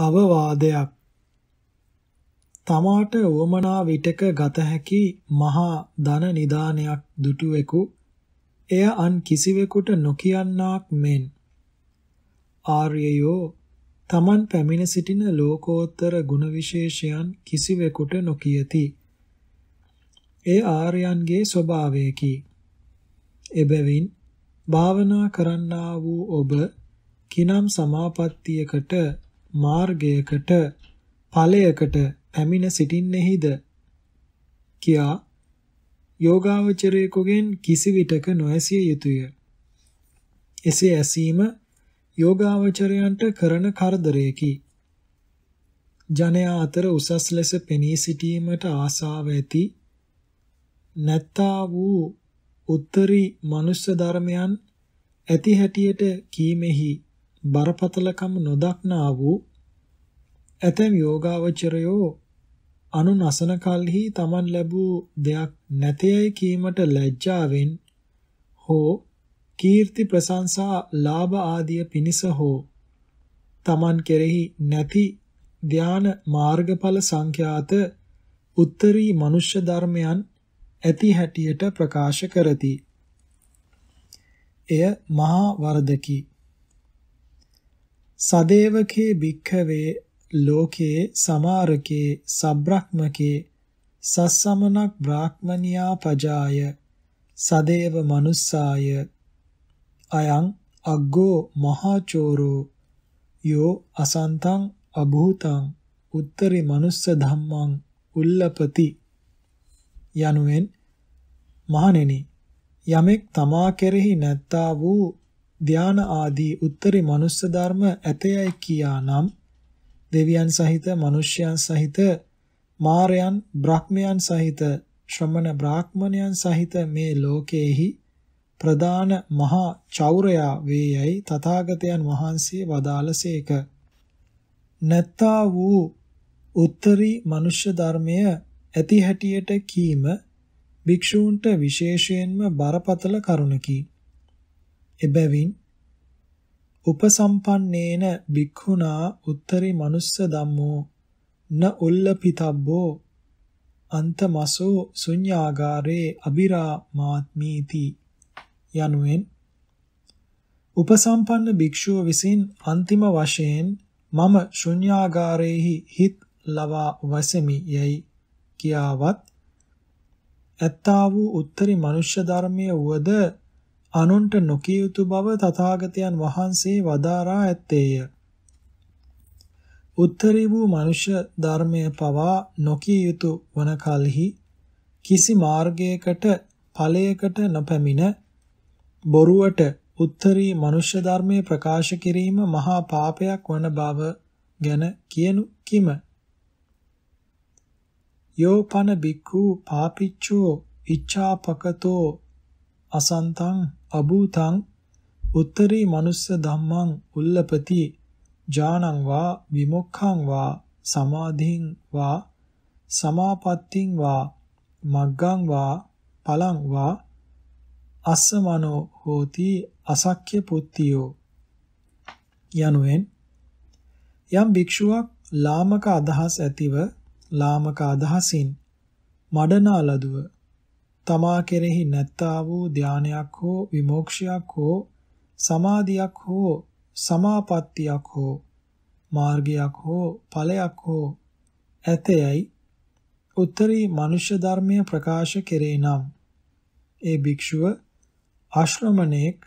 අවවාදයක් තමාට වමනා විටක ගත හැකි මහා ධන නිදානයක් දුටුවෙකු එය අන් කිසිවෙකුට නොකියන්නාක් මෙන් ආර්යයෝ තමන් පැමිණ සිටින ලෝකෝත්තර ගුණවිශේෂයන් කිසිවෙකුට නොකියති ඒ ආර්යයන්ගේ ස්වභාවයකි එබැවින් භාවනා කරන්නා වූ ඔබ කිනම් සමාපත්තියකට මාර්ගයකට ඵලයකට පැමිණ සිටින්නේහිද කියා යෝගාවචරයෙකුගෙන් කිසිවිටක නොඇසිය යුතුය. එසේ ඇසීම යෝගාවචරයන්ට කරන කරදරයකි. ජනයා අතර උසස් ලෙස පෙනී සිටීමට ආසාව ඇති නැත්තා වූ උත්තරී මනුෂ්‍ය ධර්මයන් ඇති හැටියට කීමෙහි බරපතලකම නොදක්නා වූ ඇතැම් යෝගාවචරයෝ අනුන් අසන කල්හි Taman ලැබූ දෙයක් නැතේයි කීමට ලැජ්ජාවෙන් හෝ කීර්ති ප්‍රශංසා ලාභ ආදිය පිනිස හෝ Taman කෙරෙහි නැති ධාන මාර්ගඵල සංඛ්‍යාත උත්තරී මනුෂ්‍ය ධර්මයන් ඇති හැටියට ප්‍රකාශ කරති. එය මහා වරදකි. සදේවකේ භික්ඛවේ ලෝකේ සමාරකේ සබ්‍රක්මකේ සස්සමනක් බ්‍රාහ්මනියා පජාය සදේව මනුස්සාය අයං අග්ගෝ මහාචෝරෝ යෝ අසන්තං අභූතං උත්තරි මනුස්ස ධම්මං උල්ලපති යනුවෙන් මහණෙනි යමෙක් තමා කෙරෙහි නැත්තා වූ ධාන ආදී උත්තරි මනුස්ස ධර්ම ඇතයයි කියා නම් දෙවියන් සහිත මිනිස්යන් සහිත මාරයන් බ්‍රහ්මයන් සහිත ශ්‍රමණ බ්‍රාහ්මණයන් සහිත මේ ලෝකයේහි ප්‍රධාන මහා චෞරයා වේයයි තථාගතයන් වහන්සේ වදාළසේක. නැත්තා වූ උත්තරී මනුෂ්‍ය ධර්මය ඇති හැටියට කීම භික්ෂූන්ට විශේෂයෙන්ම බරපතල කරුණකි. එබැවින් උපසම්පන්නේන භික්ඛුනා උත්තරි මනුස්ස ධම්මෝ න උල්ලපිතබ්බෝ අන්තමසෝ ශුඤ්ඤාගාරේ අබිරා මාත්මීති යනුවෙන් උපසම්පන්න භික්ෂුව විසින් අන්තිම වශයෙන් මම ශුඤ්ඤාගාරේහි හිත් ලවා වසෙමි යයි කියාවත් ඇත්තා වූ උත්තරී මනුෂ්‍ය ධර්මයේ වද අනුන්ට නොකිය යුතු බව තථාගතයන් වහන්සේ වදාරා ඇත්තේය. උත්තරී වූ මනුෂ්‍ය ධර්මය පවා නොකිය යුතු වන කලෙහි කිසි මාර්ගයකට ඵලයකට නොපැමිණ බොරුවට උත්තරී මනුෂ්‍ය ධර්මයේ ප්‍රකාශ කිරීම මහා පාපයක් වන බව ගැන කියනු කිම යෝපන බික්ඛු පාපිච්චෝ ඉච්ඡාපකතෝ අසන්තං අභූතං උත්තරී මනුස්ස ධම්මං උල්ලපති ඥානං වා විමුක්ඛං වා සමාධිං වා සමාපත්තිං වා මග්ගං වා පලං වා අස්සමනෝ හෝති අසක්්‍ය පුත්තියෝ යනුවෙන් යම් භික්ෂුවක් ලාමක අදහස් ඇතිව ලාමක අදහසින් මඩනා ලදුව තමා කෙරෙහි නැත්තා වූ ධානයක් හෝ විමෝක්ෂයක් හෝ සමාධියක් හෝ සමාපත්තියක් හෝ මාර්ගයක් හෝ ඵලයක් හෝ ඇතයයි උත්තරී මනුෂ්‍ය ධර්මය ප්‍රකාශ කෙරේ නම් ඒ භික්ෂුව ආශ්‍රමණේක්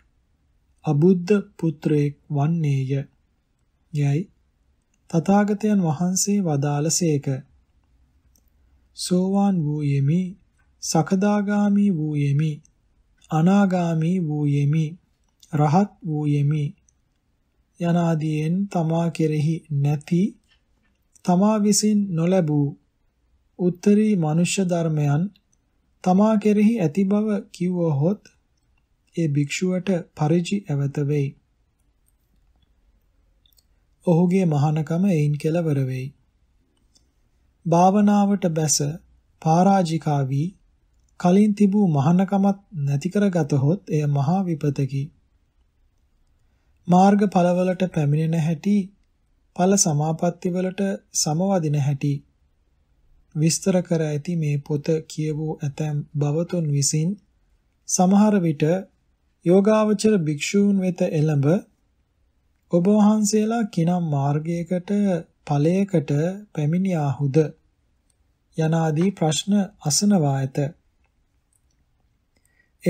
අබුද්ධ පුත්‍රයෙක් වන්නේය යයි තථාගතයන් වහන්සේ වදාළසේක සෝවාන් වූ යෙමි සකදාගාමි වූයෙමි අනාගාමි වූයෙමි රහත් වූයෙමි යනාදීන් තමා කෙරෙහි නැති තමා විසින් නොලැබූ උත්තරී මනුෂ්‍ය ධර්මයන් තමා කෙරෙහි ඇති බව කිව්වහොත් ඒ භික්ෂුවට පරිචි ඇවත වෙයි. ඔහුගේ මහානකම එයින් කෙලවර වෙයි. භාවනාවට බැස පරාජිකා වී කලින් තිබූ මහානකමත් නැති කරගතහොත් එය මහා විපතකි. මාර්ග ඵලවලට පැමිණෙන හැටි ඵල සමාපatti වලට සමවදින හැටි විස්තර කර ඇති මේ පොත කියවූ ඇතැම් භවතුන් විසින් සමහර විට යෝගාවචර භික්ෂූන් වෙත එළඹ ඔබ වහන්සේලා කිනම් මාර්ගයකට ඵලයකට පැමිණියාහුද යනාදී ප්‍රශ්න අසනවා ඇත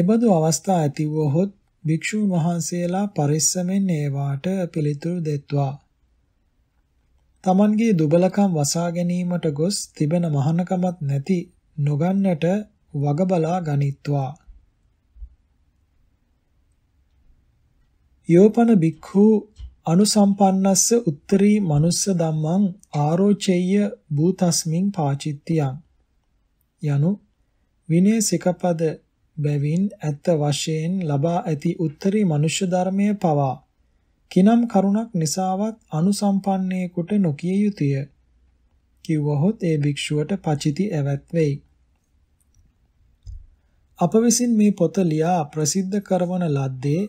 එබඳු අවස්ථා ඇති වූහොත් භික්ෂුන් වහන්සේලා පරිස්සමෙන් ඒවාට පිළිතුරු දෙත්වා. Tamanගේ දුබලකම් වසා ගැනීමට ගොස් තිබෙන මහනකමත් නැති නොගන්නට වගබලා ගනිත්වා. යෝපන භික්ඛු අනුසම්පන්නස්ස උත්තරී මනුස්ස ධම්මං ආරෝචෙය්‍ය භූතස්මින් පාචිත්‍යං යනු විනය සිකපද බැවින් ඇත්ත වශයෙන් ලබා ඇති උත්තරී මනුෂ්‍ය ධර්මයේ පවා කිනම් කරුණක් නිසාවත් අනුසම්පන්නයෙකුට නොකිය යුතුය. කිව්වහොත් ඒ භික්ෂුවට පචිති ඇවත් වෙයි. අප විසින් මේ පොත ලියා ප්‍රසිද්ධ කරවන ලද්දේ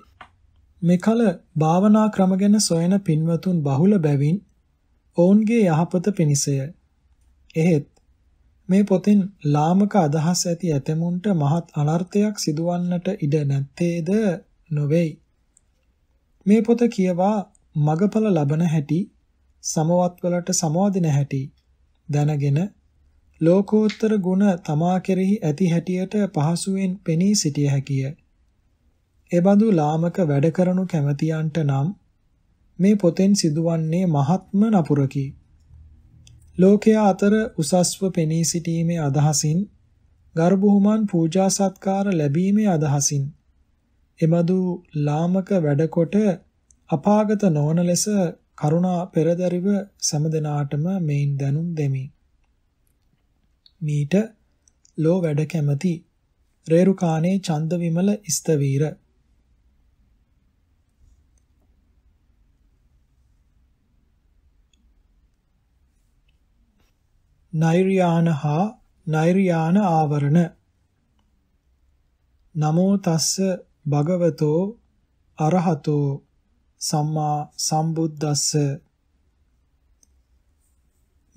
මෙකල භාවනා ක්‍රම ගැන සොයන පින්වතුන් බහුල බැවින් ඔවුන්ගේ යහපත පිණිසය. එහෙත් මේ පොතෙන් ලාමක අදහස් ඇති ඇතමුන්ට මහත් අනර්ථයක් සිදුවන්නට ඉඩ නැත්තේද නොවේයි. මේ පොත කියවා මගඵල ලබන හැටි සමවත්වලට සමවදින හැටි දැනගෙන ලෝකෝත්තර ගුණ තමා කෙරෙහි ඇති හැටියට පහසුවෙන් පෙනී සිටිය හැකිය. එබඳු ලාමක වැඩ කරනු කැමැතියන්ට නම් මේ පොතෙන් සිදුවන්නේ මහත්ම නපුරකි. ලෝකයා අතර උසස්ව පෙනී සිටීමේ අදහසින් ගර්භෝමන් පූජා සත්කාර ලැබීමේ අදහසින් එබඳු ලාමක වැඩකොට අපාගත නොවන ලෙස කරුණා පෙරදරිව සමදෙනාටම මෙයින් දැනුම් දෙමි. මීට ලෝ වැඩ කැමති රේරුකානේ චන්ද විමල ස්තවීර නෛර්යාන හා නෛර්යාන ආවරණ නමෝ තස්ස භගවතෝ අරහතෝ සම්මා සම්බුද්දස්ස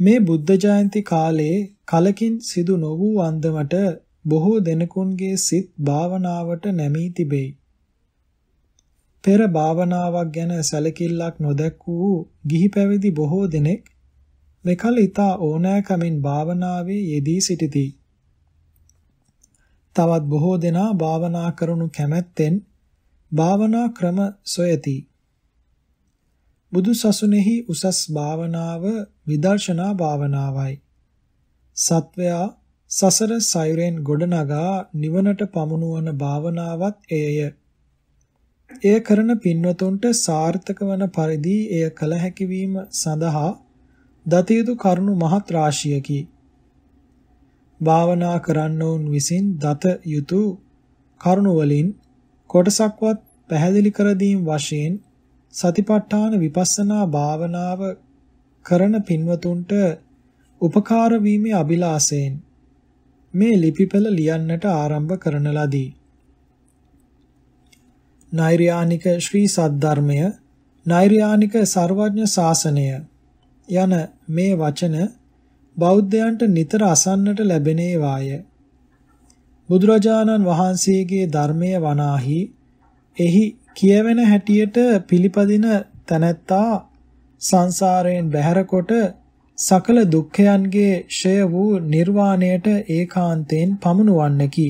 මේ බුද්ධ ජයන්ති කාලේ කලකින් සිදු නො වූ අන්දමට බොහෝ දෙනෙකුන්ගේ සිත් භාවනාවට නැමී තිබෙයි. පෙර භාවනාවක් ගැන සැලකිල්ලක් නොදැක් වූ ගිහි පැවිදි බොහෝ දෙනෙක් මෙකල ඊතා ඕනෑකමින් භාවනාවේ යෙදී සිටිති. තවත් බොහෝ දෙනා භාවනා කරනු කැමැත්තෙන් භාවනා ක්‍රම සොයති. බුදු සසුනේහි උසස් භාවනාව විදර්ශනා භාවනාවයි. සත්වයා සසර සයුරෙන් ගොඩනගා නිවනට පමුණුවන භාවනාවත් එයය. එය කරන පින්වතුන්ට සාර්ථක වන පරිදි එය කළ හැකි සඳහා දතියුතු කරුණු මහත් රාශියකි. භාවනා කරන්නවුන් විසින් දත යුතු කරුණු වලින් කොටසක්වත් පැහැදිලි කර දීම වශයෙන් සතිපට්ඨාන විපස්සනා භාවනාව කරන පින්වතුන්ට උපකාර වීමේ අභිලාෂයෙන් මේ ලිපිපෙළ ලියන්නට ආරම්භ කරන ලදී. නෛර්යානික ශ්‍රී සද්ධර්මය, නෛර්යානික සර්වඥ ශාසනය යන මේ වචන බෞද්ධයන්ට නිතර අසන්නට ලැබෙන ඒවාය. බුදුරජාණන් වහන්සේගේ ධර්මයේ වනාහි එහි කියවෙන හැටියට පිළිපදින තැනැත්තා සංසාරයෙන් බැහැරකොට සකල දුක්ඛයන්ගේ ෂය වූ නිර්වාණයට ඒකාන්තයෙන් පමුණුවන්නකි.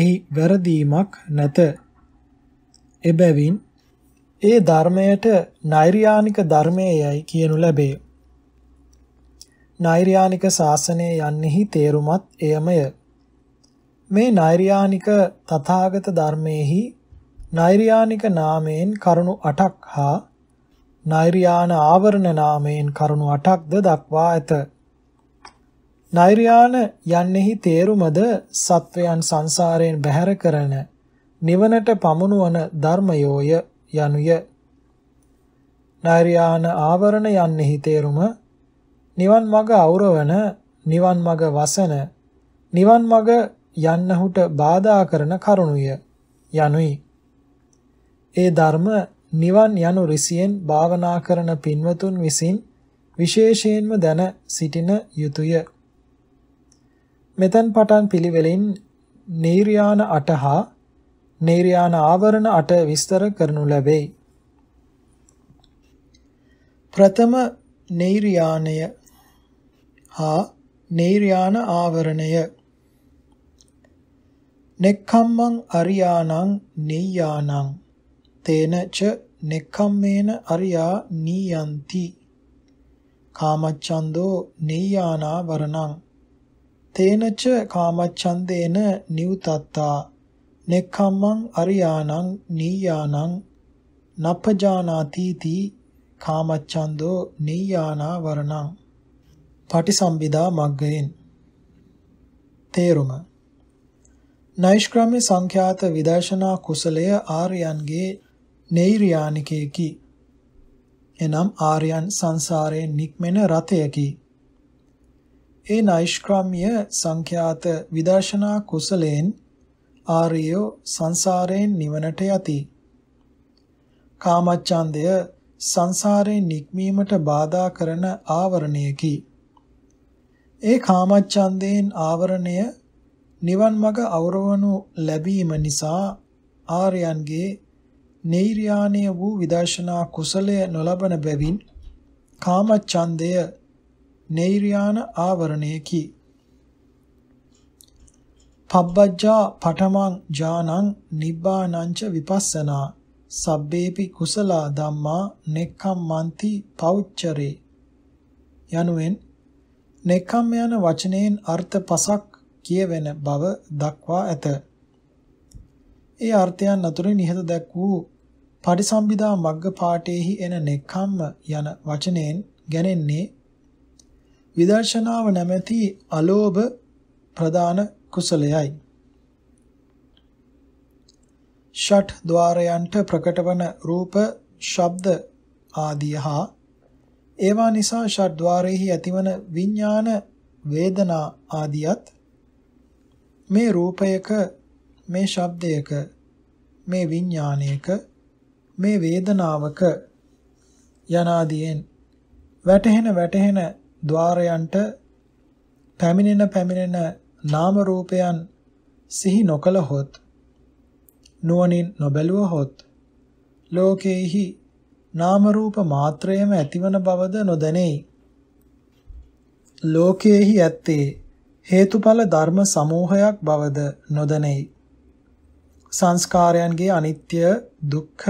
එහි වැරදීමක් නැත. එබැවින් ඒ ධර්මයට නෛර්යානික ධර්මයයි කියනු ලැබේ. නෛර්යානික ශාසනය යන්නෙහි තේරුමත් එයමය. මේ නෛර්යානික තථාගත ධර්මයේහි නෛර්යානික නාමයෙන් කරුණු 8ක් හා නෛර්යාන ආවරණ නාමයෙන් කරුණු 8ක්ද දක්වා ඇත. නෛර්යාන යන්නෙහි තේරුමද සත්වයන් සංසාරයෙන් බැහැර කරන නිවනට පමුණුවන ධර්මයෝය. යනුය. නෛර්යාන ආවරණ යන්නෙහි තේරුම නිවන් මඟ අවරවන නිවන් මඟ වසන නිවන් මඟ යන්නහුට බාධා කරන කරුණුය යනුයි. ඒ ධර්ම නිවන් යනු රිසියෙන් භාවනා කරන පින්වතුන් විසින් විශේෂයෙන්ම දැන සිටින යුතුය. මෙතෙන් පටන් පිළිවෙලින් නීර්යාන අටහා නේරයාන ආවරණ 8 විස්තර කරනු ලැබේ. ප්‍රථම නේරයානය හා නේරයාන ආවරණය නෙක්ඛම්මං අරියානං නෙය්‍යානං තේන ච නෙක්ඛම්මේන අරියා නීයන්ති කාමච්ඡන්தோ නෙය්‍යානා වරණං තේන ච කාමච්ඡන්දේන නිවුතත්තා නෙක්ඛම්මං අරියාණං නීයාණං නප්පජානාති තී කාමච්ඡන්தோ නීයානා වරණං පටිසම්භිදා මග්ගයෙන් තේරුම නෛෂ්ක්‍රම්‍ය සංඛ්‍යාත විදර්ශනා කුසලය ආර්යයන්ගේ නෛර්යානිකේකි එනම් ආර්යයන් සංසාරයෙන් නික්මෙන රතයකි ඒ නෛෂ්ක්‍රම්‍ය සංඛ්‍යාත විදර්ශනා කුසලයෙන් ආර්යෝ සංසාරයෙන් නිවනට යති. කාමච්ඡන්දය සංසාරයෙන් නික්මීමට බාධා කරන ආවරණයකි. ඒ කාමච්ඡන්දයෙන් ආවරණය නිවන් මඟ අවරවනු ලැබීම නිසා ආර්යයන්ගේ නෛර්යානීය වූ විදර්ශනා කුසලය නොලබන බැවින් කාමච්ඡන්දය නෛර්යාන ආවරණයකි. පබ්බජ්ජා පඨමං ඥානං නිබ්බානංච විපස්සනා සබ්බේපි කුසල ධම්මා නෙක්ඛම්මන්ති පෞච්චරේ යනුවෙන් නෙක්ඛම් යන වචනයෙන් අර්ථ පසක් කියවෙන බව දක්වා ඇත. ඒ අර්ථයන් අතුරින් නිහත දැක් වූ පටිසම්භිදා මග්ග පාඨයේහි එන නෙක්ඛම්ම යන වචනයෙන් ගැනෙන්නේ විදර්ශනාව නැමැති අලෝභ ප්‍රදාන කුසලයයි. ෂට් ద్వාරයන්ට ප්‍රකටවන රූප, ශබ්ද ආදී හා ඒවා නිසා ෂට් ద్వාරෙහි ඇතිවන විඥාන, වේදනා ආදියත් මේ රූපයක, මේ ශබ්දයක, මේ විඥානයක, මේ වේදනාවක යනාදීන් වැටහෙන වැටහෙන ద్వාරයන්ට පැමිණෙන පැමිණෙන නාම රූපයන් සිහි නොකලහොත් නුවණින් නොබැලුවහොත් ලෝකේහි නාම රූප මාත්‍රයේම ඇතිවන බවද නොදැනේ. ලෝකේහි ඇත්තේ හේතුඵල ධර්ම සමූහයක් බවද නොදැනේ. සංස්කාරයන්ගේ අනිත්‍ය, දුක්ඛ,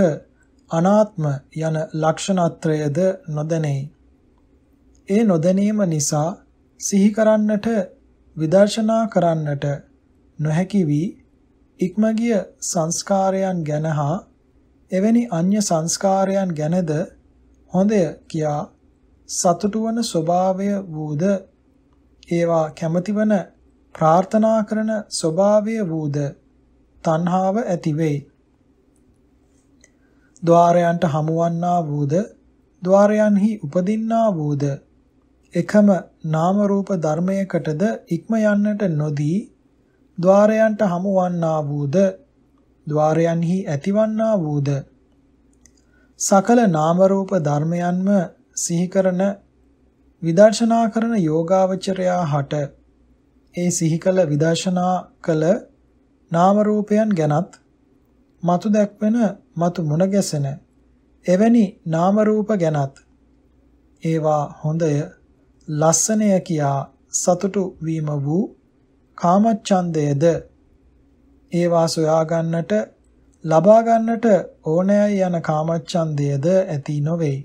අනාත්ම යන ලක්ෂණත්‍රයද නොදැනේ. ඒ නොදැනීම නිසා සිහි කරන්නට විදර්ශනා කරන්නට නොහැකි වී ඉක්මගිය සංස්කාරයන් ගැන හා එවැනි අන්‍ය සංස්කාරයන් ගැනද හොඳය කියා සතුටු වන ස්වභාවය වූද ඒවා කැමැතිවන ප්‍රාර්ථනා කරන ස්වභාවය වූද තණ්හාව ඇති වෙයි. ద్వාරයන්ට හමුවන්නා වූද ద్వාරයන්හි උපදින්නා වූද එකම නාම රූප ධර්මයකටද ඉක්ම යන්නට නොදී ద్వාරයන්ට හමු වන්නා වූද ద్వාරයන්හි ඇතිවන්නා වූද සකල නාම රූප ධර්මයන්ම සිහි කරන විදර්ශනා කරන යෝගාවචරයා හට ඒ සිහි කළ විදර්ශනා කළ නාම රූපයන් ගැනත් මතු දැක්වෙන මතු මුණ ගැසෙන එවැනි නාම රූප ගැනත් ඒවා හොඳය ලස්සනය කියා සතුටු වීම වූ කාමච්ඡන්දයද ඒවා සොයා ගන්නට ලබා ගන්නට ඕනෑයි යන කාමච්ඡන්දයද ඇති නොවේ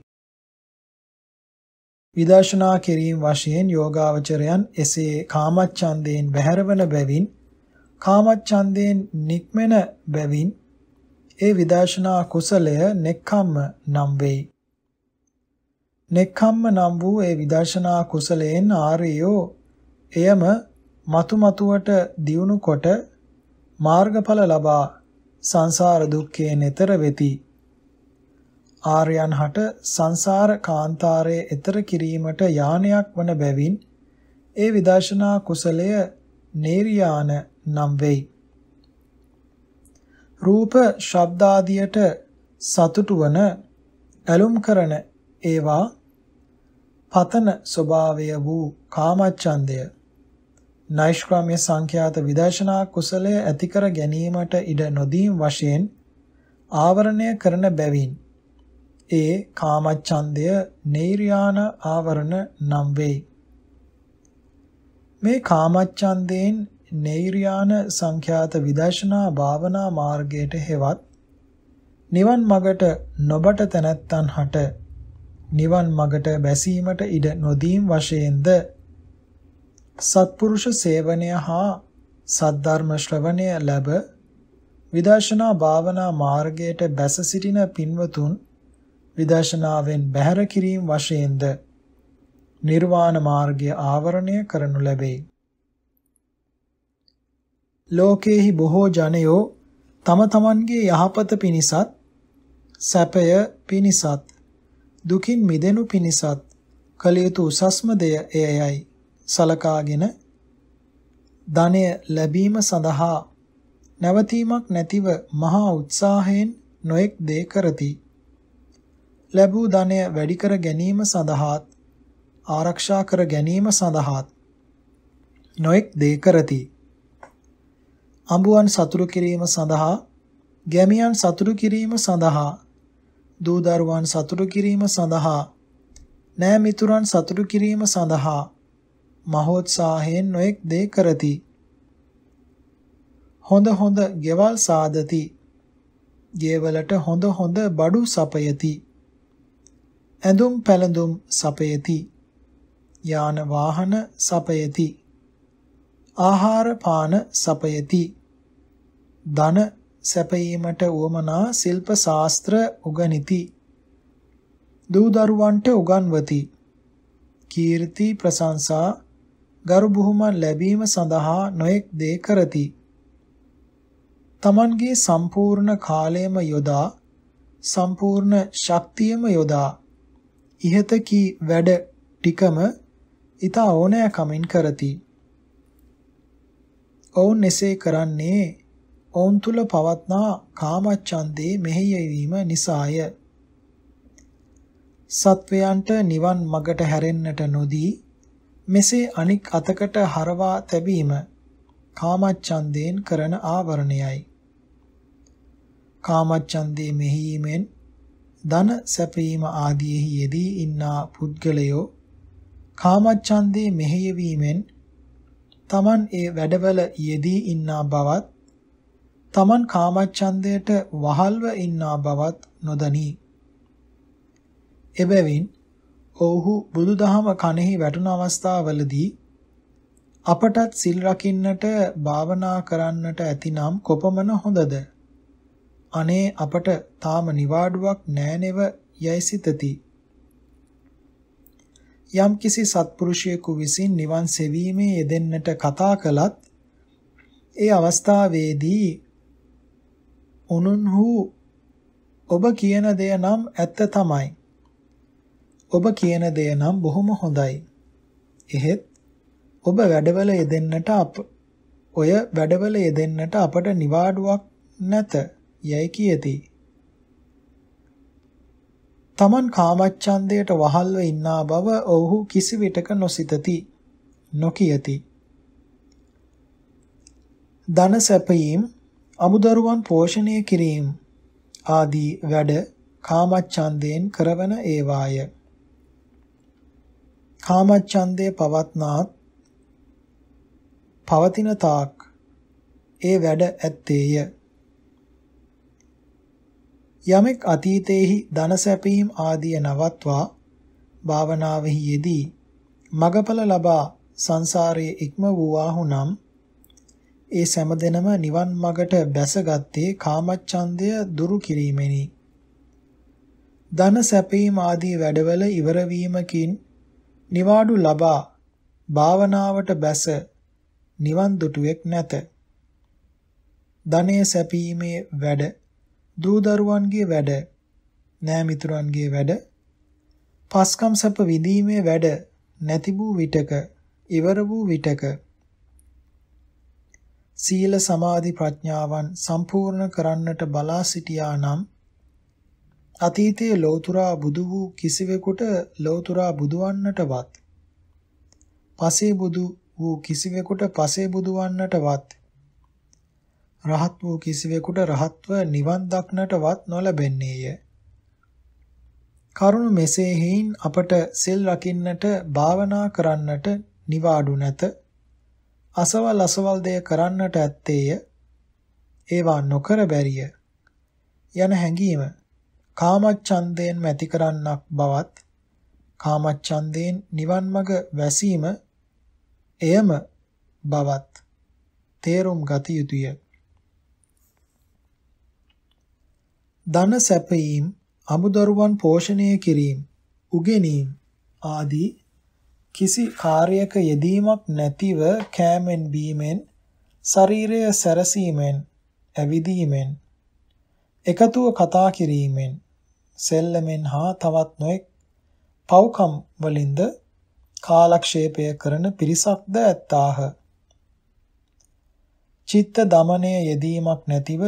විදර්ශනා කිරීම වශයෙන් යෝගාවචරයන් එසේ කාමච්ඡන්දයෙන් බැහැරවන බැවින් කාමච්ඡන්දයෙන් නික්මෙන බැවින් ඒ විදර්ශනා කුසලය නෙක්ඛම්ම නම් වේ නෙක්ඛම්ම නම් වූ ඒ විදර්ශනා කුසලයෙන් ආර්යෝ එයම మతు మతుවට දියුණු කොට මාර්ගඵල ලබා සංසාර දුක්ඛයෙන් එතර වෙති. ආර්යයන් හට සංසාර කාන්තාරයේ එතර කිරීමට යානයක් වන බැවින් ඒ විදර්ශනා කුසලය නේරියාන නම් වෙයි. රූප ශබ්දාදියට සතුටු වන ඇලුම් කරන ඒවා පතන ස්වභාවය වූ කාමච්ඡන්දය නෛෂ්ක්‍රාම්‍ය සංඛ්‍යාත විදර්ශනා කුසලය ඇතිකර ගැනීමට ඉඩ නොදීම් වශයෙන් ආවරණය කරන බැවින් ඒ කාමච්ඡන්දය නෛර්යාන ආවරණ නම් වේ මේ කාමච්ඡන්දයෙන් නෛර්යාන සංඛ්‍යාත විදර්ශනා භාවනා මාර්ගයට හෙවත් නිවන් මගට නොබට තැනැත්තන් හට නිවන් මගට බැසීමට ඉඩ නොදීම් වශයෙන්ද සත්පුරුෂ සේවනය හා සද්ධර්ම ශ්‍රවණය ලැබ විදර්ශනා භාවනා මාර්ගයට බැස සිටින පින්වතුන් විදර්ශනාවෙන් බැහැර කිරීම වශයෙන්ද නිර්වාණ මාර්ගය ආවරණය කරනු ලැබේ. ලෝකේහි බොහෝ ජනයෝ තම තමන්ගේ යහපත පිණිසත් සැපය පිණිසත් දුකින් මිදෙනු පිණිසත් කළ යුතු උසස්ම දෙය එයයි සලකාගෙන ධනය ලැබීම සඳහා නැවතීමක් නැතිව මහා උත්සාහයෙන් නොඑක් දේ කරති. ලැබූ ධනය වැඩි කර ගැනීම සඳහාත් ආරක්ෂා කර ගැනීම සඳහාත් නොඑක් දේ කරති. අඹුවන් සතුරු කිරීම සඳහා ගැමියන් සතුරු කිරීම සඳහා දූ දරුවන් සතුටු කිරීම සඳහා නෑ මිතුරන් සතුටු කිරීම සඳහා මහෝත්සාහයෙන් නොඑක් දේ කරති. හොඳ හොඳ ගෙවල් සාදති. ගේවලට හොඳ හොඳ බඩු සපයති. ඇඳුම් පැළඳුම් සපයති. යාන වාහන සපයති. ආහාර පාන සපයති. ධන සැපයීමට උවමනා ශිල්ප ශාස්ත්‍ර උගනිති. දූ දරුවන්ට උගන්වති. කීර්ති ප්‍රශංසා ගරු බුහුමන් ලැබීම සඳහා නොඑක් දේ කරති. Tamanගේ සම්පූර්ණ කාලයම යොදා සම්පූර්ණ ශක්තියම යොදා ඉහත කී වැඩ ටිකම ඊතා ඕනෑ කමින් කරති. ඔවුන් එසේ කරන්නේ ඔවුන් තුල පවත්නා කාමච්ඡන්දේ මෙහෙයවීම නිසාය. සත්වයන්ට නිවන් මගට හැරෙන්නට නොදී මෙසේ අනික් අතකට හරවා තැබීම කාමච්ඡන්දයෙන් කරන ආවරණයයි. කාමච්ඡන්දේ මෙහීමෙන් ධන සැපීම ආදීෙහි යෙදී ඉන්නා පුද්ගලයෝ කාමච්ඡන්දේ මෙහෙයවීමෙන් තමන් ඒ වැඩවල යෙදී ඉන්නා බවත් තමන් කාමච්ඡන්දයට වහල්ව ඉන්නා බවත් නොදනී. එබැවින් ඔව්හු බුදුදහම කනෙහි වැටුණ අවස්ථාවවලදී අපටත් සිල් රකින්නට භාවනා කරන්නට ඇතිනම් කොපමණ හොඳද? අනේ අපට තාම නිවාඩුවක් නෑනෙව යයි සිතති. යම්කිසි සත්පුරුෂයෙකු විසින් නිවන් සෙවීමේ යෙදෙන්නට කතා කළත් ඒ අවස්ථාවේදී උනුන්හු ඔබ කියන දෙය නම් ඇත්ත තමයි. ඔබ කියන දෙය නම් බොහොම හොඳයි. එහෙත් ඔබ වැඩවල යෙදෙන්නට අප ඔය වැඩවල යෙදෙන්නට අපට නිවාඩුවක් නැත යයි කියති. තමන් කාමච්ඡන්දයට වහල්ව ඉන්නා බව ඔවුහු කිසිවිටක නොසිතති. නොකියති. ධන සැපයීම් අමුදරුවන් පෝෂණය කිරීම ආදී වැඩ කාමච්ඡන්දයෙන් කරවන ඒවාය. කාමච්ඡන්දේ පවත්නාත් පවතින තාක් ඒ වැඩ ඇත්තේය. යමෙක් අතීතයේහි ධන සැපීම් ආදිය නවත්වා භාවනාවෙහි යෙදී මගඵල ලබා සංසාරයේ ඉක්ම වූවාහු නම් ඒ සෑමදෙනම නිවන් මගට බැසගත්තේ කාමච්ඡන්දය දුරු කිරීමෙනි. ධන සැපීම ආදී වැඩවල ඉවර වීමකින් නිවාඩු ලබා භාවනාවට බැස නිවන් දුටුවෙක් නැත. ධනය සැපීමේ වැඩ, දූ දරුවන්ගේ වැඩ, නෑමිතුරන්ගේ වැඩ, පස්කම් සැප විඳීමේ වැඩ නැති වූ විටක, ඉවර වූ විටක සීල සමාධි ප්‍රඥාවන් සම්පූර්ණ කරන්නට බලා සිටියා නම් අතීතයේ ලෞතුරා බුදු වූ කිසිවෙකුට ලෞතුරා බුදවන්නටවත් පසේ බුදු වූ කිසිවෙකුට පසේ බුදවන්නටවත් රහත් වූ කිසිවෙකුට රහත්ව නිවන් දක්නටවත් නොලැබෙන්නේය. කරුණ මෙසේ හේයින් අපට සෙල් රකින්නට භාවනා කරන්නට නිවාඩු නැත අසවල් අසවල් දෙය කරන්නට ඇත්තේය. ඒවා නොකර බැරිය. යන හැඟීම කාමච්ඡන්දයෙන් මැති කරන්නක් බවත් කාමච්ඡන්දයෙන් නිවන් මඟ වැසීම එයම බවත් තේරුම් ගත යුතුය. ධන සැපයීම්, අමුදරුවන් පෝෂණය කිරීම, උගෙනීම් ආදී කිසි කාර්යයක යෙදීමක් නැතිව කෑමෙන් බීමෙන් ශරීරය සැරසීමෙන් ඇවිදීමෙන් එකතුව කතා කිරීමෙන් සෙල්ලමෙන් හා තවත් නොඑක් පව්කම් වලින්ද කාලක්ෂේපය කරන පිරිසක්ද ඇත්තාහ චිත්ත දමනය යෙදීමක් නැතිව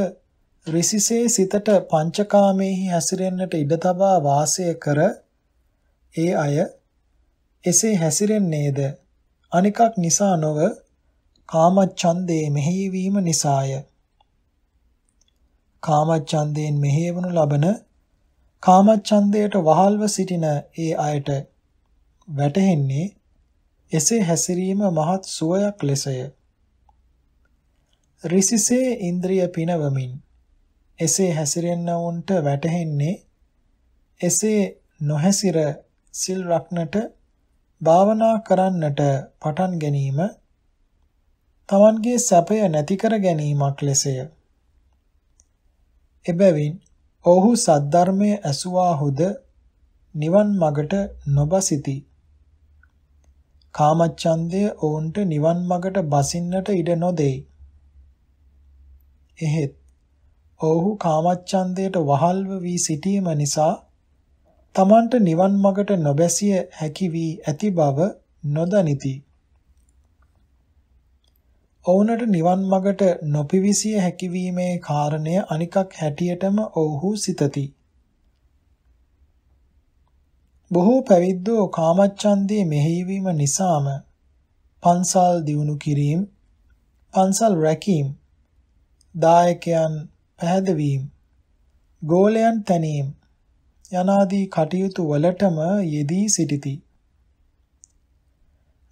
රිසිසේ සිතට පංචකාමේහි හැසිරෙන්නට ඉඩ තබා වාසය කර ඒ අය එසේ හැසිරෙන්නේද අනිකක් නිසා නොව කාමච්ඡන්දේ මෙහෙයවීම නිසාය. කාමච්ඡන්දයෙන් මෙහෙයවනු ලබන කාමච්ඡන්දයට වහල්ව සිටින ඒ අයට වැටහෙන්නේ එසේ හැසිරීම මහත් සුවයක් ලෙසය. රිසිසේ ඉන්ද්‍රිය පිනවමින් එසේ හැසිරෙන්නවුන්ට වැටහෙන්නේ එසේ නොහැසිර සිල් රක්නට භාවනා කරන්නට පටන් ගැනීම තමන්ගේ සැපය නැති කර ගැනීමක් ලෙසය. එබැවින් ඔහු සද්ධර්මයේ ඇසුවාහුද නිවන් මගට නොබසිති. කාමච්ඡන්දය ඔවුන්ට නිවන් මගට බසින්නට ඉඩ නොදෙයි. එහෙත් ඔහු කාමච්ඡන්දයට වහල්ව වී සිටීම නිසා තමන්ට නිවන් මගට නොබැසිය හැකි වී ඇති බව නොදනිති. ඔවුනට නිවන් මගට නොපිවිසිය හැකිවීමේ කාරණය අනිකක් හැටියටම ඔවුහු සිතති. බොහෝ පැවිද්දෝ කාමච්ඡන්දේ මෙහෙයවීම නිසාම පන්සල් දියුණු කිරීම, පන්සල් රැකීම, දායකයන් පැහැදවීම, ගෝලයන් තැනීම, යනාදී කටයුතු වලටම යෙදී සිටිති.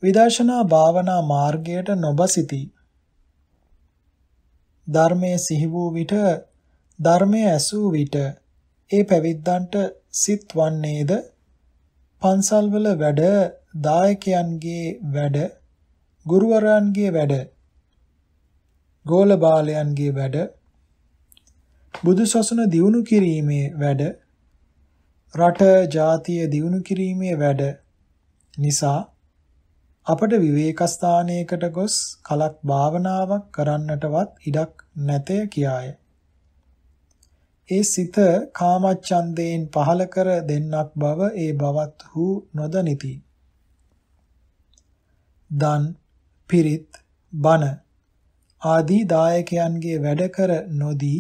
විදර්ශනා භාවනා මාර්ගයට නොබසිති. ධර්මයේ සිහි වූ විට ධර්මයේ ඇසූ විට ඒ පැවිද්දන්ට සිත් වන්නේද පන්සල්වල වැඩ දායකයන්ගේ වැඩ ගුරුවරයන්ගේ වැඩ ගෝල බාලයන්ගේ වැඩ බුදු සසුන දියුණු කිරීමේ වැඩ රට ජාතිය දියුණු කිරීමේ වැඩ නිසා අපට විවේකස්ථානයකට ගොස් කලක් භාවනාවක් කරන්නටවත් ඉඩක් නැතය කියාය. ඒ සිත කාමච්ඡන්දයෙන් පහල කර දෙන්නක් බව ඒ බවත් හු නොදනිති. දන් පිරිත් බණ ආදී දායකයන්ගේ වැඩ කර නොදී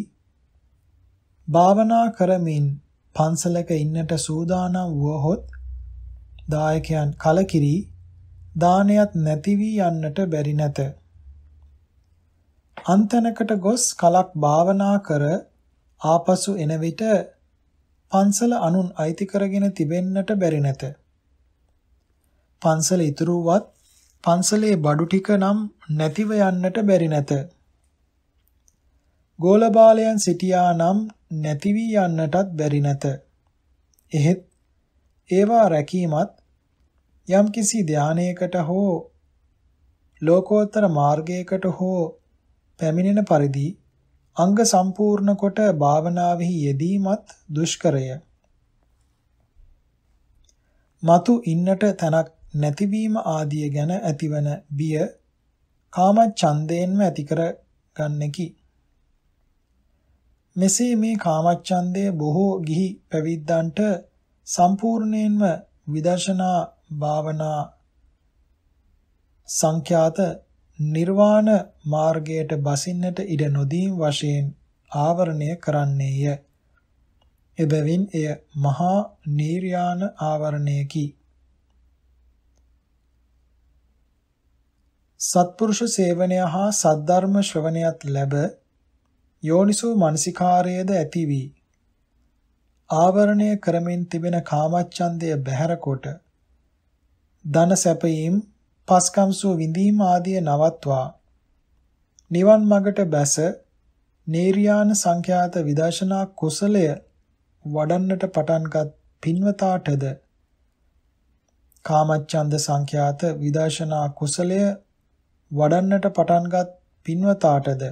භාවනා කරමින් පන්සලක ඉන්නට සූදානම් වුවහොත් දායකයන් කලකිරි දානයත් නැති වී යන්නට බැරි නැත. අන්තනකට ගොස් කලක් භාවනා කර ආපසු එන විට පන්සල අනුන් අයිති කරගෙන තිබෙන්නට බැරි නැත. පන්සල ඉතුරු වත් පන්සලේ බඩු ටික නම් නැතිව යන්නට බැරි නැත. ගෝලබාලයන් සිටියා නම් නැති වී යන්නටත් බැරි නැත. එහෙත් ඒවා රැකීමත් යම්කිසි ධානයකට හෝ ලෝකෝත්තර මාර්ගයකට හෝ පැමිණෙන පරිදි අංග සම්පූර්ණ කොට භාවනාවෙහි යෙදීමත් දුෂ්කරය. మతు ඉන්නට තනක් නැතිවීම ආදිය ගැන ඇතිවන බිය කාම ඡන්දයෙන්ම ඇති කර ගන්නකි. මෙසේ මේ කාමච්ඡන්දය බොහෝ ගිහි පැවිද්දන්ට සම්පූර්ණයෙන්ම විදර්ශනා භාවනා සංඛ්‍යාත නිර්වාණ මාර්ගයට බසින්නට ඉඩ නොදීම් වශයෙන් ආවරණය කරන්නේය. එබැවින් එය මහා නීර්යාන ආවරණයකි. සත්පුරුෂ සේවනය හා සද්ධර්ම ශ්‍රවණයත් ලැබ යෝනිසෝ මනසිකාරයේද ඇති වී ආවරණය කරමින් තිබෙන කාමච්ඡන්දය බැහැරකොට ධන සැපයීම් පස්කම්සුව විඳීම ආදිය නවත්වා නිවන් මඟට බැස නේරියාන සංඛ්‍යාත විදර්ශනා කුසලය වඩන්නට පටන්ගත් පින්වතාටද කාමච්ඡන්ද සංඛ්‍යාත විදර්ශනා කුසලය වඩන්නට පටන්ගත් පින්වතාටද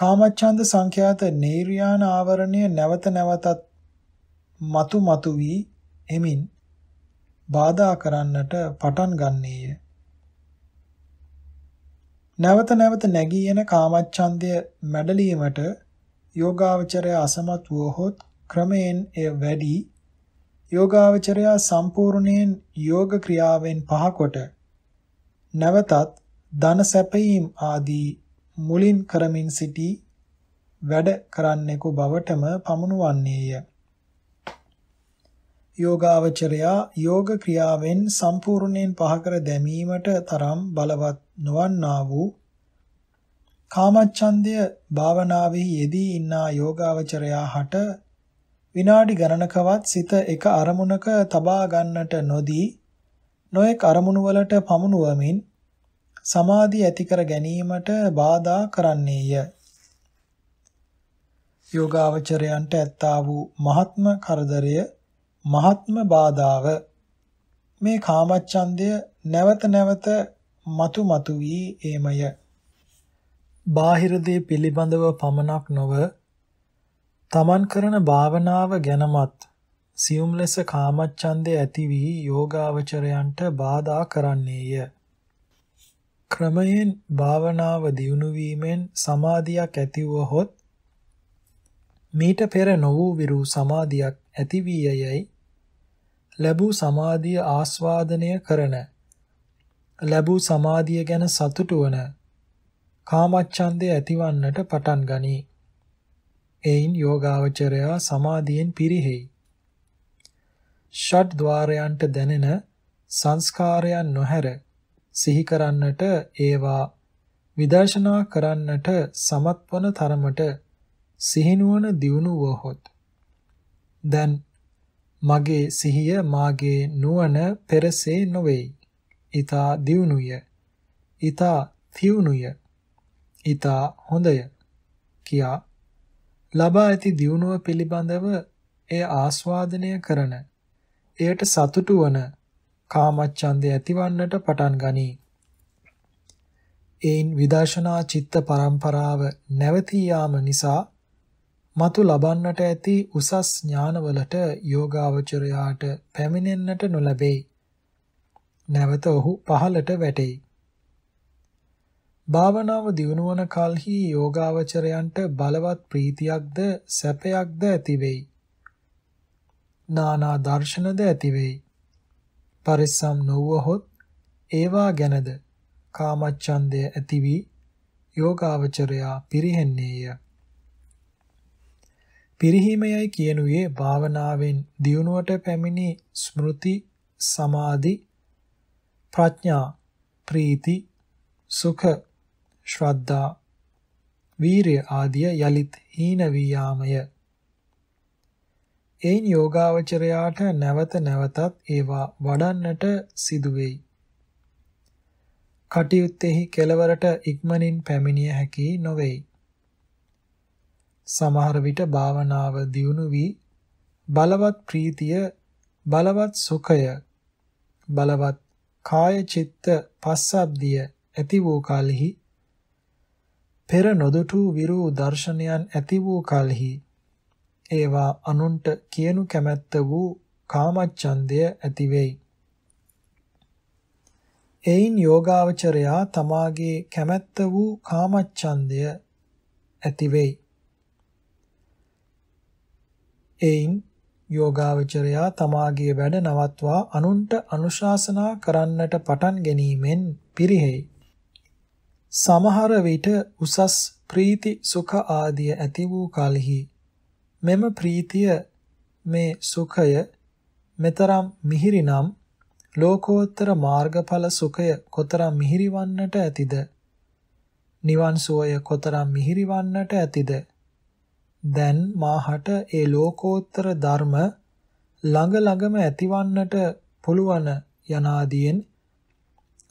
කාමච්ඡන්ද සංඛ්‍යාත නෛර්යාන ආවරණය නැවත නැවතත් మతు మతు වී එමින් බාධා කරන්නට පටන් ගන්නේය. නැවත නැවත නැගී එන කාමච්ඡන්දය මැඩලීමට යෝගාවචරය අසමත් වූහොත් ක්‍රමයෙන් එය වැඩි යෝගාවචරය සම්පූර්ණයෙන් යෝග ක්‍රියාවෙන් පහකොට නැවතත් ධන සැපයීම් ආදී මුලින් කරමින් සිටි වැඩ කරන්නෙකු බවටම පමුණුවන්නේය. යෝගාවචරයා යෝග ක්‍රියාවෙන් සම්පූර්ණයෙන් පහකර දැමීමට තරම් බලවත් නොවන්නා වූ කාමච්ඡන්දය භාවනාවෙහි යෙදී ඉන්නා යෝගාවචරයා හට විනාඩි ගණනකවත් සිත එක අරමුණක තබා ගන්නට නොදී නොඑක් අරමුණු වලට පමුණුවමින් සමාධිය ඇති කර ගැනීමට බාධා කරන්නේය. යෝගාවචරයන්ට ඇත්තා වූ මහත්ම කරදරය මහත්ම බාධාව මේ කාමච්ඡන්දය නැවත නැවත මතු මතු වී ඒමය. බාහිර දේ පිළිබඳව පමණක් නොව තමන් කරන භාවනාව ගැනමත් සියුම් ලෙස කාමච්ඡන්දය ඇති වී යෝගාවචරයන්ට බාධා කරන්නේය. ක්‍රමයෙන් භාවනාව දියුණු වීමෙන් සමාධියක් ඇති වුවහොත් මීට පෙර නො වූ විරු සමාධියක් ඇති වී යයි ලැබූ සමාධිය ආස්වාදනය කරන ලැබූ සමාධිය ගැන සතුටු වන කාමච්ඡන්දය ඇතිවන්නට පටන් ගනී. එයින් යෝගාවචරයා සමාධියෙන් පිරිහෙයි. ෂඩ් ద్వාරයන්ට දැනෙන සංස්කාරයන් නොහැර සිහි කරන්නට ඒවා විදර්ශනා කරන්නට සමත් වන තරමට සිහිනුවන දියුණු වහොත් දැන් මගේ සිහිය මාගේ නුවණ පෙරසේ නොවේයි. ඊතා දියුණුය. ඊතා තියුණුය. ඊතා හොඳය. කියා ලබා ඇති දියුණුව පිළිබඳව එය ආස්වාදනය කරන එයට සතුටු වන කාමච්ඡන්දය ඇතිවන්නට පටන් ගනී. එයින් විදර්ශනා චිත්ත පරම්පරාව නැවතී යාම නිසා මතු ලබන්නට ඇති උසස් ඥානවලට යෝගාවචරයාට පැමිණෙන්නට නොලැබේ. නැවත ඔහු පහළට වැටේ. භාවනාව දියුණු වන කලෙහි යෝගාවචරයන්ට බලවත් ප්‍රීතියක්ද සැපයක්ද ඇතිවෙයි. නානා දර්ශනද ඇතිවෙයි. පරිස්සම් නොවුවහොත් ඒවා ගැනද කාමච්ඡන්දය ඇති වී යෝගාවචරයා පිරිහෙන්නේය. පිරිහීමයයි කියනුවේ භාවනාවෙන් දියුණුවට පැමිණි ස්මෘති සමාධි ප්‍රඥා ප්‍රීති සුඛ ශ්‍රද්ධා වීරිය ආදිය යලිත් හීන වියාමය එයින් යෝගාවචරයාට නැවත නැවතත් ඒවා වඩන්නට සිදුවෙයි. කටයුත්තෙහි කෙලවරට ඉක්මනින් පැමිණිය හැකි නොවේයි. සමහර විට භාවනාව දියුණු වී බලවත් ප්‍රීතිය, බලවත් සුඛය, බලවත් කාය චිත්ත පස්සබ්දිය ඇති වූ කලෙහි පෙර නොදොටු විරු දර්ශනයන් ඇති වූ කලෙහි ඒවා අනුන්ට කියනු කැමැත්ත වූ කාමච්ඡන්දය ඇති වෙයි. එයින් යෝගාවචරයා තමාගේ කැමැත්ත වූ කාමච්ඡන්දය ඇති වෙයි. එයින් යෝගාවචරයා තමාගේ වැඩ නවත්වා අනුන්ට අනුශාසනා කරන්නට පටන් ගැනීමෙන් පිරිහෙයි. සමහර විට උසස් ප්‍රීති සුඛ ආදිය ඇති වූ කලෙහි මෙම ප්‍රීතිය මේ සුඛය මෙතරම් මිහිරිනම් ලෝකෝත්තර මාර්ගඵල සුඛය කොතරම් මිහිරිවන්නට ඇතිද නිවන් සුවය කොතරම් මිහිරිවන්නට ඇතිද දැන් මාහට ඒ ලෝකෝත්තර ධර්ම ළඟ ළඟම ඇතිවන්නට පුළුවන් යනාදීන්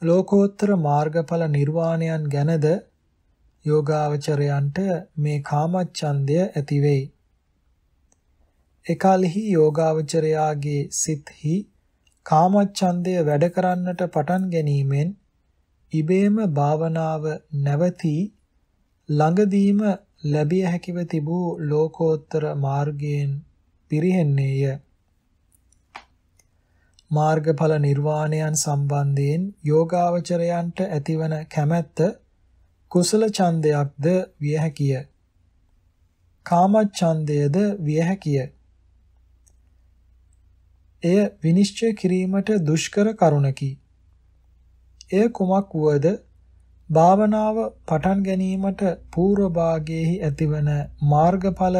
ලෝකෝත්තර මාර්ගඵල නිර්වාණයන් ගැනද යෝගාවචරයන්ට මේ කාමච්ඡන්දය ඇති වෙයි එකල්හි යෝගාවචරයාගේ සිත්හි කාමච්ඡන්දය වැඩ කරන්නට පටන් ගැනීමෙන් ඉබේම භාවනාව නැවති ළඟදීම ලැබිය හැකිව තිබූ ලෝකෝත්තර මාර්ගයෙන් පිරිහෙන්නේය මාර්ගඵල නිර්වාණයන් සම්බන්ධයෙන් යෝගාවචරයන්ට ඇතිවන කැමැත්ත කුසල ඡන්දයක්ද විය හැකිය කාම ඡන්දයද විය හැකිය එය විනිශ්චය කිරීමට දුෂ්කර කරුණකි. එය කුමක් වුවද භාවනාව පටන් ගැනීමට පූර්ව භාගයේහි ඇතිවන මාර්ගඵල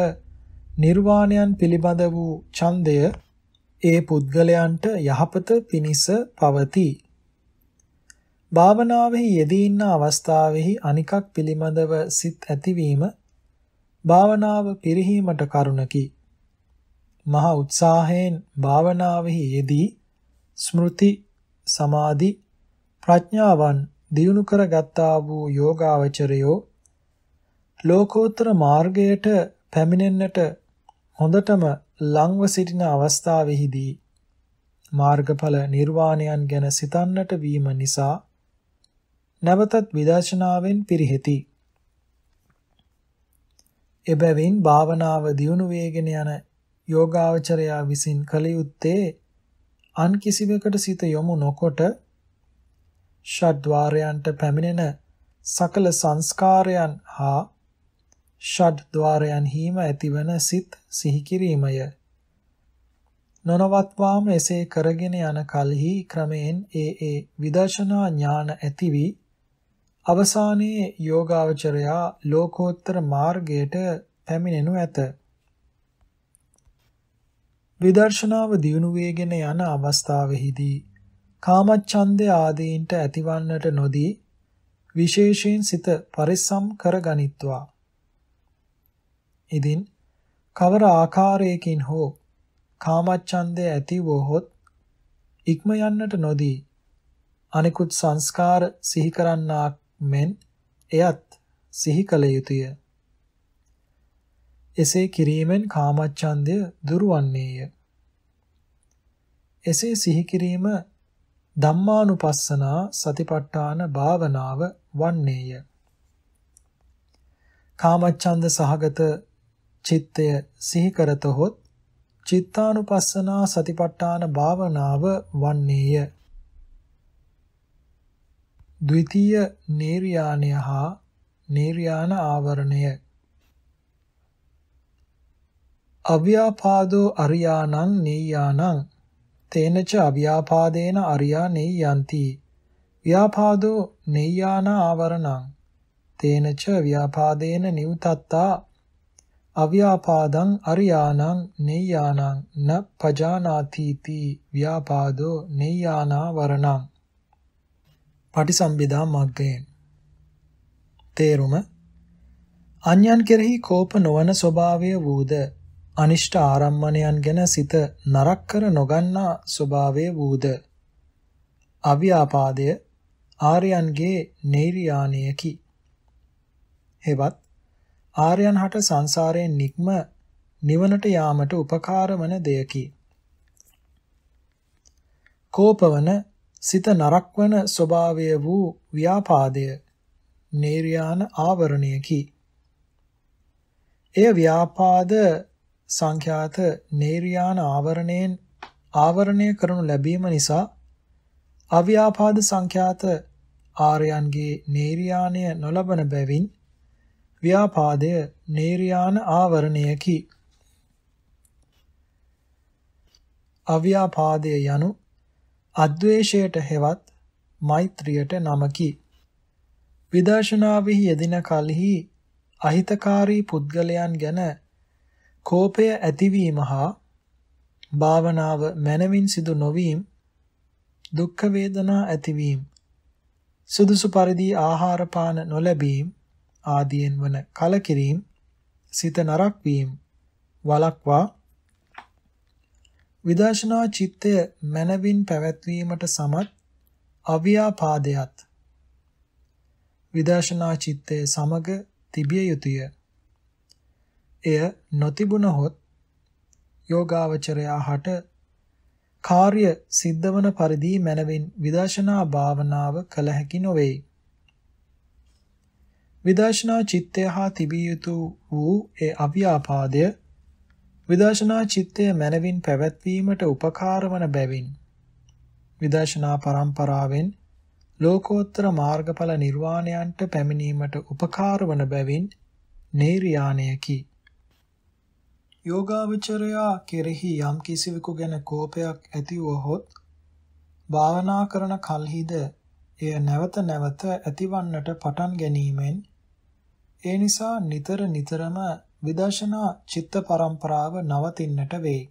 නිර්වාණයන් පිළිබඳ වූ ඡන්දය ඒ පුද්ගලයන්ට යහපත පිණිස පවතී. භාවනාවෙහි යෙදී ඉන්න අවස්ථාවෙහි අනිකක් පිළිබඳව සිත් ඇතිවීම භාවනාව පිරිහීමට කරුණකි. මහා උත්සාහයෙන් භාවනාවෙහි යෙදී ස්මෘති සමාධි ප්‍රඥාවන් දියුණු කරගත්තා වූ යෝගාවචරයෝ ලෝකෝත්තර මාර්ගයට පැමිණෙන්නට හොඳටම ලංව සිටින අවස්ථාවෙහිදී මාර්ගඵල නිර්වාණයන් ගැන සිතන්නට වීම නිසා නැවතත් විදර්ශනාවෙන් පිරිහෙති. එබැවින් භාවනාව දියුණු වේගෙන යන යෝගාවචරයා විසින් කළ යුත්තේ අන් කිසිවකට සිත යොමු නොකොට ෂඩ්්වාරයන්ට පැමිණෙන සකල සංස්කාරයන් හා ෂඩ්්වාරයන් හිම ඇතිවන සිත් සිහි කිරීමය. නොනවත්වාම එසේ කරගෙන යන කලෙහි ක්‍රමයෙන් ඒ ඒ විදර්ශනා ඥාන ඇතිවි අවසානයේ යෝගාවචරයා ලෝකෝත්තර මාර්ගයට පැමිණෙනු ඇත. විදර්ශනාව දියුණු වේගෙන යන අවස්ථාවෙහිදී කාමච්ඡන්දේ ආදීන්ට ඇතිවන්නට නොදී විශේෂයෙන් සිත පරිස්සම් කරගනිත්වා. ඉදින් කවර ආකාරයකින් හෝ කාමච්ඡන්දේ ඇති වොහොත් ඉක්ම යන්නට නොදී අනිකුත් සංස්කාර සිහි කරන්නාක් මෙන් එයත් සිහි කළ යුතුය. එසේ කිරීමෙන් කාමච්ඡන්දය දුරවන්නේය. එසේ සිහි කිරීම ධම්මානුපස්සනා සතිපට්ඨාන භාවනාව වන්නේය. කාමච්ඡන්ද සහගත චිත්තය සිහි කරතොත් චිත්තානුපස්සනා සතිපට්ඨාන භාවනාව වන්නේය. ද්විතීය නේර්යාණය හා නේර්යාන ආවරණය අව්‍යාපාදෝ අරියාණං නෙය්‍යාණං තේනච අව්‍යාපාදේන අරියා නෙය්‍යන්ති ව්‍යාපාදෝ නෙය්‍යාන ආවරණං තේනච ව්‍යාපාදේන නිවතත්තා අව්‍යාපාදං අරියාණං නෙය්‍යාණං න පජානාතිති ව්‍යාපාදෝ නෙය්‍යානා වරණං පටිසම්භිදා මග්ගයෙන් තේරුම අන්‍යයන් කෙරෙහි කෝප නොවන ස්වභාවය වූද අනිෂ්ට ආරම්මණයන් ගැන සිත නරක් කර නොගන්නා ස්වභාවය වූද අව්‍යාපාදය ආර්යයන්ගේ නෛර්යානියකි හෙවත් ආර්යයන් හට සංසාරයෙන් නික්ම නිවනට යාමට උපකාරවන දෙයකි කෝපවන සිත නරක්වන ස්වභාවය වූ ව්‍යාපාදය නේර්යාන ආවරණයකි. එය ව්‍යාපාද සංඛ්‍යාත නේරියාන ආවරණයෙන් ආවරණය කරනු ලැබීම නිසා අව්‍යාපාද සංඛ්‍යාත ආර්යයන්ගේ නේරියාණය නොලබන බැවින් ව්‍යාපාදය නේරියාන ආවරණයකි. අව්‍යාපාදය යනු අද්වේෂයට හෙවත් මෛත්‍රියට නමකි. විදර්ශනාවෙහි යෙදෙන කලෙහි අහිතකාරී පුද්ගලයන් ගැන කෝපය ඇතිවීම හා භාවනාව මනමින් සිදු නොවීම දුක්ඛ වේදනා ඇතිවීම සුදුසු පරිදි ආහාර පාන නොලැබීම ආදීන් වන කලකිරීම සිත නරක් වීම වලක්වා විදර්ශනා චිත්තය මනවින් පැවැත්වීමට සමත් අව්‍යාපාදයට විදර්ශනා චිත්තය සමග තිබිය යුතුය එය නොතිබුණහොත් යෝගාවචරයා හට කාර්ය සිද්ධවන පරිදි මනවින් විදර්ශනා භාවනාව කළ හැකි නොවේ. විදර්ශනා චිත්තය හා තිබිය යුතු වූ ඒ අව්‍යාපාදය විදර්ශනා චිත්තය මනවින් පැවැත්වීමට උපකාර වන බැවින් විදර්ශනා පරම්පරාවෙන් ලෝකෝත්තර මාර්ගඵල නිර්වාණයන්ට පැමිණීමට උපකාර වන බැවින් නෛර්යානයකි. යෝගාවචරයා කෙරෙහි යම් කිසිවෙකු ගැන කෝපයක් ඇති වුවහොත් භාවනා කරන කල්හිද එය නැවත නැවත ඇතිවන්නට පටන් ගැනීමෙන් ඒ නිසා නිතර නිතරම විදර්ශනා චිත්ත පරම්පරාව නවතින්නට වේ.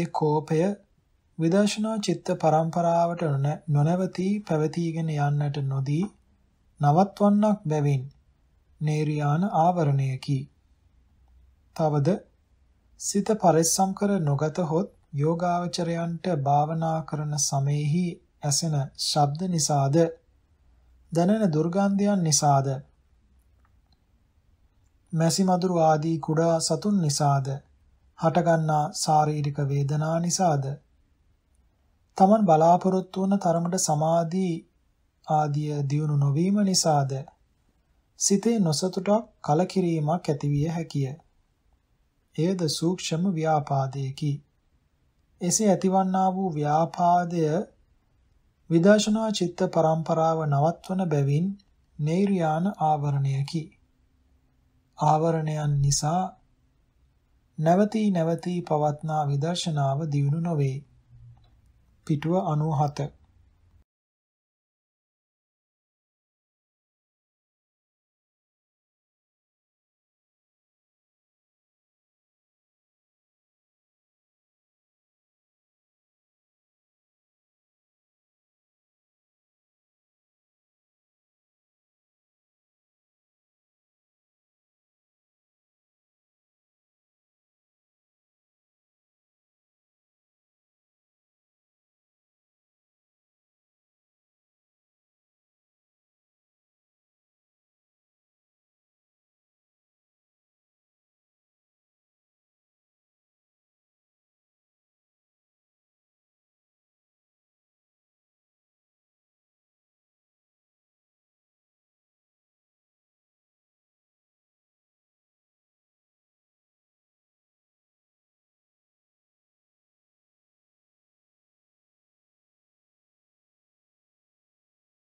ඒ කෝපය විදර්ශනා චිත්ත පරම්පරාවට නොනැවතී පැවතීගෙන යන්නට නොදී නවත්වන්නක් බැවින් නේරියාන ආවරණයකි. තවද සිත පරිස්සම් කර නොගතහොත් යෝගාවචරයන්ට භාවනා කරන සමයෙහි ඇසෙන ශබ්ද නිසාද දැනෙන දුර්ගන්ධයන් නිසාද මැසි මදුරු ආදී කුඩා සතුන් නිසාද හටගන්නා ශාරීරික වේදනා නිසාද තමන් බලාපොරොත්තු වන තරමට සමාධි ආදිය දියුණු නොවීම නිසාද සිතේ නොසතුටක් කලකිරීමක් ඇතිවිය හැකිය. එයද සූක්ෂම ව්‍යාපාදයකි. එසේ ඇතිවන්නා වූ ව්‍යාපාදය විදර්ශනා චිත්ත පරම්පරාව නවත්වන බැවින් නෛර්යාන ආවරණයකි. ආවරණයන් නිසා නැවතී නැවතී පවත්නා විදර්ශනාව දියුණු නොවේ. පිටුව 97